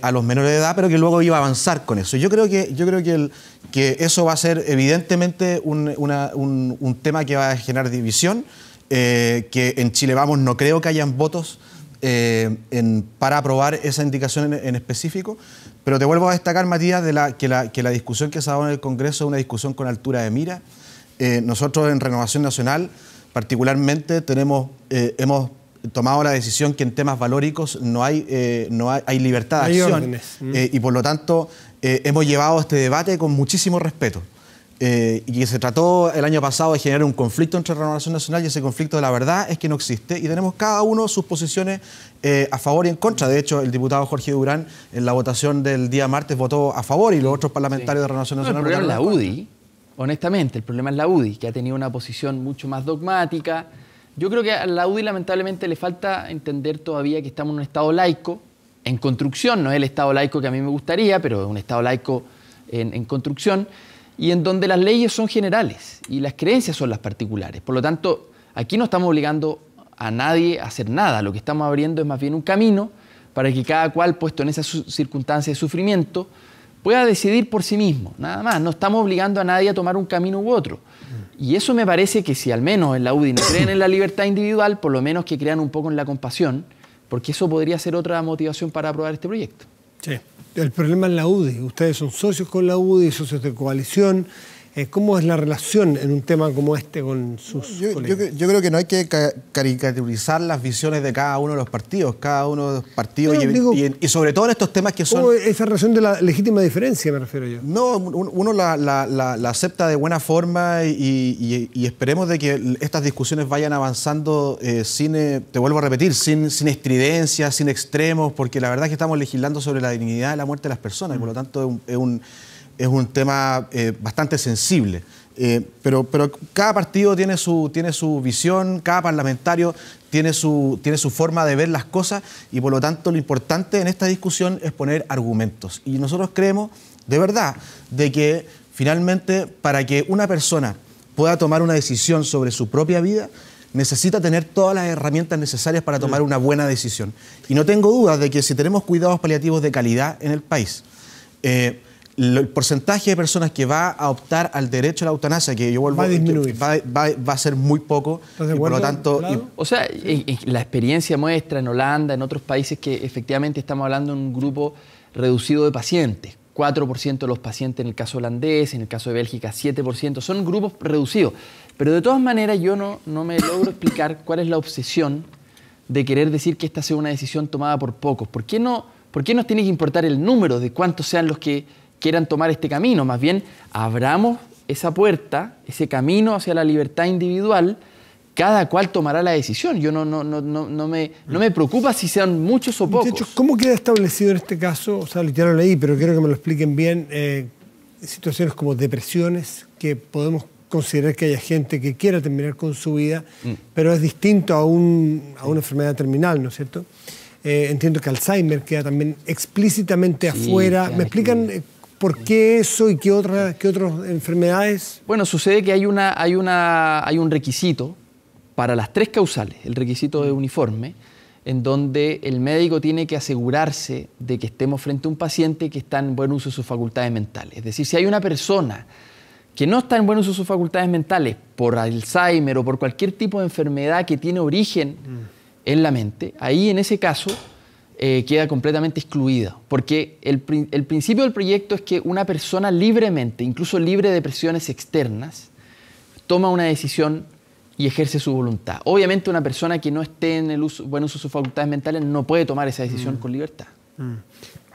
a los menores de edad, pero que luego iba a avanzar con eso. Yo creo que, yo creo que, el, que eso va a ser evidentemente un, un tema que va a generar división. Eh, que en Chile Vamos no creo que hayan votos eh, para aprobar esa indicación en, específico, pero te vuelvo a destacar, Matías, de la, que, la, discusión que se ha dado en el Congreso es una discusión con altura de mira. Eh, nosotros en Renovación Nacional, particularmente, tenemos, hemos tomado la decisión que en temas valóricos no hay, no hay, libertad de acción mm. y por lo tanto hemos llevado este debate con muchísimo respeto. Eh, y que se trató el año pasado de generar un conflicto entre Renovación Nacional y ese conflicto de la verdad es que no existe y tenemos cada uno sus posiciones eh, a favor y en contra. De hecho, el diputado Jorge Durán en la votación del día martes votó a favor y los otros parlamentarios de Renovación Nacional el problema es la UDI, honestamente, el problema es la UDI, que ha tenido una posición mucho más dogmática. Yo creo que a la UDI lamentablemente le falta entender todavía que estamos en un Estado laico, en construcción, no es el Estado laico que a mí me gustaría, pero un Estado laico en, en construcción y en donde las leyes son generales y las creencias son las particulares. Por lo tanto, aquí no estamos obligando a nadie a hacer nada, lo que estamos abriendo es más bien un camino para que cada cual, puesto en esa circunstancia de sufrimiento, pueda decidir por sí mismo, nada más. No estamos obligando a nadie a tomar un camino u otro. Mm. Y eso me parece que si al menos en la UDI no creen en la libertad individual, por lo menos que crean un poco en la compasión, porque eso podría ser otra motivación para aprobar este proyecto. Sí. El problema es la UDI. Ustedes son socios con la UDI, socios de coalición. Eh, ¿Cómo es la relación en un tema como este con sus yo, colegas? Yo, creo que no hay que caricaturizar las visiones de cada uno de los partidos, cada uno de los partidos y, y, sobre todo en estos temas que son... Esa relación de la legítima diferencia me refiero yo. No, uno la, acepta de buena forma y, esperemos de que estas discusiones vayan avanzando eh, sin, eh, te vuelvo a repetir, sin, sin estridencias, sin extremos, porque la verdad es que estamos legislando sobre la dignidad de la muerte de las personas y por lo mm. tanto es un es un tema eh, bastante sensible. Eh, pero, pero cada partido tiene su, tiene su visión, cada parlamentario tiene su, tiene su forma de ver las cosas y por lo tanto lo importante en esta discusión es poner argumentos. Y nosotros creemos, de verdad, de que finalmente para que una persona pueda tomar una decisión sobre su propia vida, necesita tener todas las herramientas necesarias para tomar una buena decisión. Y no tengo dudas de que si tenemos cuidados paliativos de calidad en el país, eh, el porcentaje de personas que va a optar al derecho a la eutanasia, que yo vuelvo a disminuir. Va, a ser muy poco. y por lo tanto. o sea, la experiencia muestra en Holanda, en otros países, que efectivamente estamos hablando de un grupo reducido de pacientes. 4% de los pacientes en el caso holandés, en el caso de Bélgica 7%, son grupos reducidos. Pero de todas maneras yo no, no me logro explicar cuál es la obsesión de querer decir que esta sea una decisión tomada por pocos. ¿Por no, ¿Por qué nos tiene que importar el número de cuántos sean los que quieran tomar este camino, más bien abramos esa puerta, ese camino hacia la libertad individual, cada cual tomará la decisión. Yo no, no, no, no, me, no me preocupa si sean muchos o pocos. De hecho, ¿cómo queda establecido en este caso? O sea, literalmente lo leí, pero quiero que me lo expliquen bien. Eh, situaciones como depresiones, que podemos considerar que haya gente que quiera terminar con su vida, mm. pero es distinto a, un, una enfermedad terminal, ¿no es cierto? Eh, entiendo que Alzheimer queda también explícitamente afuera. ¿Me explican? ¿Por qué eso y qué, otras enfermedades? Bueno, sucede que hay, hay un requisito para las tres causales, el requisito de uniforme, en donde el médico tiene que asegurarse de que estemos frente a un paciente que está en buen uso de sus facultades mentales. Es decir, si hay una persona que no está en buen uso de sus facultades mentales por Alzheimer o por cualquier tipo de enfermedad que tiene origen mm. en la mente, ahí en ese caso eh, queda completamente excluida, porque el, principio del proyecto es que una persona libremente, incluso libre de presiones externas, toma una decisión y ejerce su voluntad. Obviamente una persona que no esté en el uso, buen uso de sus facultades mentales no puede tomar esa decisión mm. con libertad. Mm.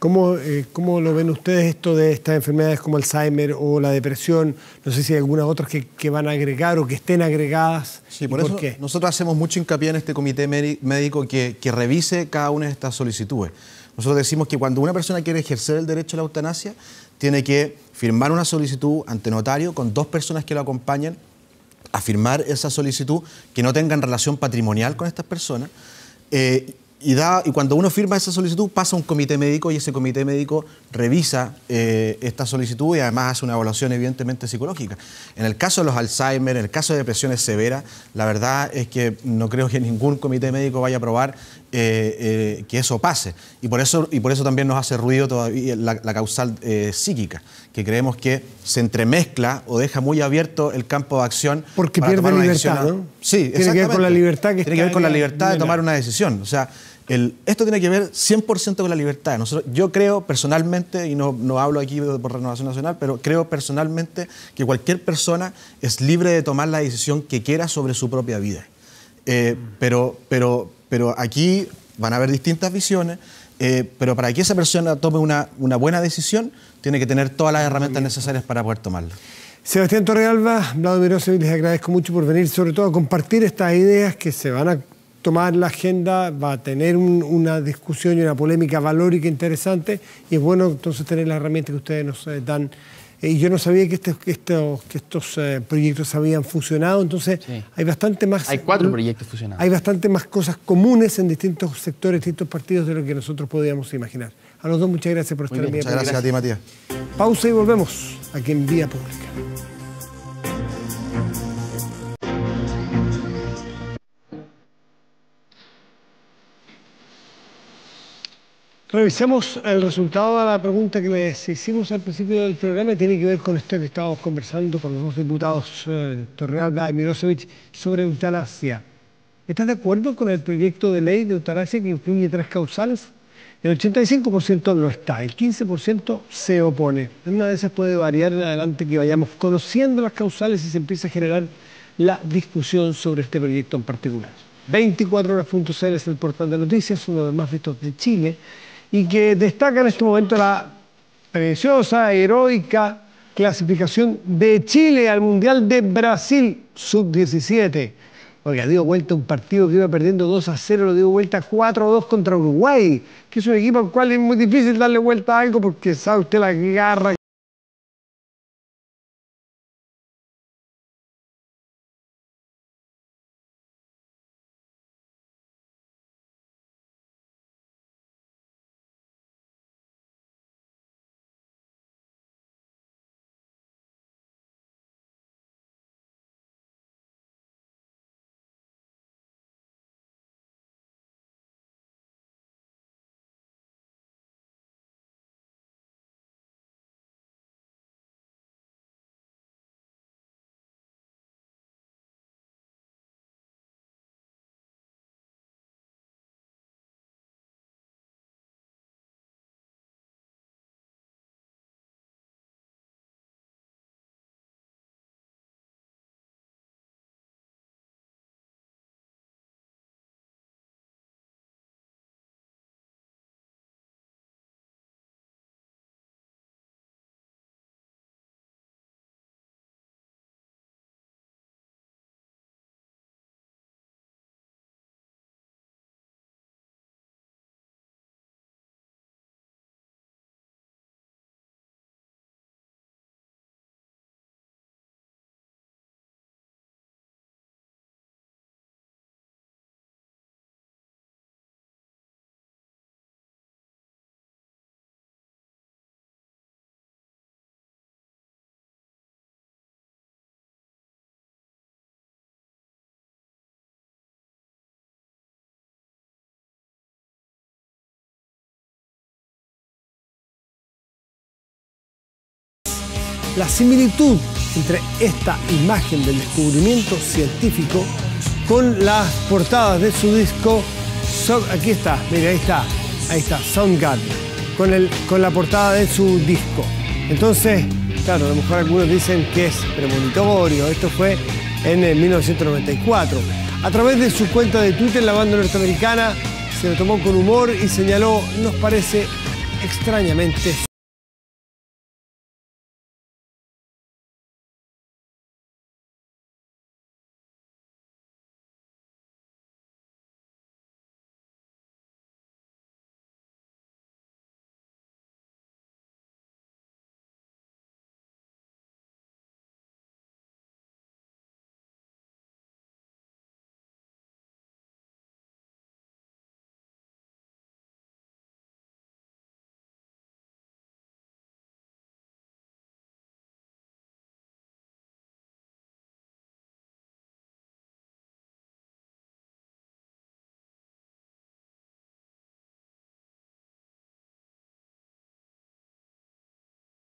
Eh, ¿Cómo, lo ven ustedes esto de estas enfermedades como Alzheimer o la depresión? No sé si hay algunas otras que, van a agregar o que estén agregadas. Sí, por, eso nosotros hacemos mucho hincapié en este comité médico que, revise cada una de estas solicitudes. Nosotros decimos que cuando una persona quiere ejercer el derecho a la eutanasia, tiene que firmar una solicitud ante notario con dos personas que lo acompañen, firmar esa solicitud que no tengan relación patrimonial con estas personas. Eh, y, cuando uno firma esa solicitud pasa a un comité médico y ese comité médico revisa eh, esta solicitud y además hace una evaluación evidentemente psicológica. En el caso de los Alzheimer, en el caso de depresiones severas, la verdad es que no creo que ningún comité médico vaya a probar eh, eh, que eso pase. Y por eso, y por eso también nos hace ruido todavía la, causal psíquica, que creemos que se entremezcla o deja muy abierto el campo de acción. Porque pierde libertad, ¿no? Sí, Tiene que ver con la libertad Tiene que ver con la libertad de tomar una decisión. O sea, esto tiene que ver 100% con la libertad. yo creo personalmente, y no, no hablo aquí por Renovación Nacional, pero creo personalmente que cualquier persona es libre de tomar la decisión que quiera sobre su propia vida. Eh, pero, pero, pero aquí van a haber distintas visiones, eh, pero para que esa persona tome una, una buena decisión, tiene que tener todas las herramientas necesarias para poder tomarla. Sebastián Torrealba, Vladimir y les agradezco mucho por venir, sobre todo a compartir estas ideas que se van a tomar la agenda, va a tener una discusión y una polémica valórica interesante y es bueno entonces tener la herramienta que ustedes nos eh, dan. Eh, y yo no sabía que estos, que estos, eh, proyectos habían funcionado, entonces hay bastante más... Hay cuatro mm, proyectos Hay bastante más cosas comunes en distintos sectores, distintos partidos de lo que nosotros podíamos imaginar. A los dos muchas gracias por estar aquí. Muchas gracias, gracias a ti, Matías. Pausa y volvemos aquí en Vía Pública. Revisemos el resultado de la pregunta que les hicimos al principio del programa tiene que ver con esto que estábamos conversando con los dos diputados eh, Torrealba y Mirosevic sobre eutanasia. ¿Estás de acuerdo con el proyecto de ley de eutanasia que incluye tres causales? El 85% no está, el 15% se opone. Una de esas puede variar en adelante que vayamos conociendo las causales y se empieza a generar la discusión sobre este proyecto en particular. 24horas.cl es el portal de noticias, uno de los más vistos de Chile y que destaca en este momento la preciosa, heroica clasificación de Chile al Mundial de Brasil sub-17. Oiga, dio vuelta un partido que iba perdiendo 2 a 0, lo dio vuelta 4 a 2 contra Uruguay, que es un equipo al cual es muy difícil darle vuelta a algo porque sabe usted la garra. La similitud entre esta imagen del descubrimiento científico con las portadas de su disco, aquí está, mira, ahí está, ahí está, Soundgarden, con, el, con la portada de su disco. Entonces, claro, a lo mejor algunos dicen que es premonitorio, esto fue en el 1994. A través de su cuenta de Twitter, la banda norteamericana se lo tomó con humor y señaló, nos parece extrañamente